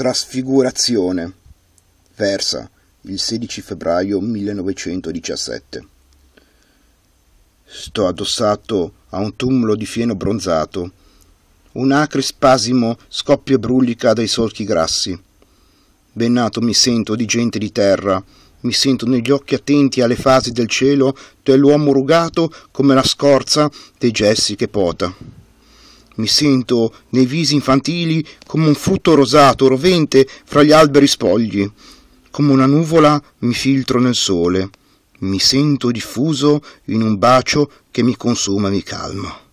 Trasfigurazione. Versa il 16 febbraio 1917. Sto addossato a un tumulo di fieno bronzato. Un acre spasimo scoppia e brulica dai solchi grassi. Bennato mi sento di gente di terra, mi sento negli occhi attenti alle fasi del cielo dell'uomo rugato come la scorza dei gessi che pota. Mi sento nei visi infantili come un frutto rosato rovente fra gli alberi spogli. Come una nuvola mi filtro nel sole. Mi sento diffuso in un bacio che mi consuma e mi calma.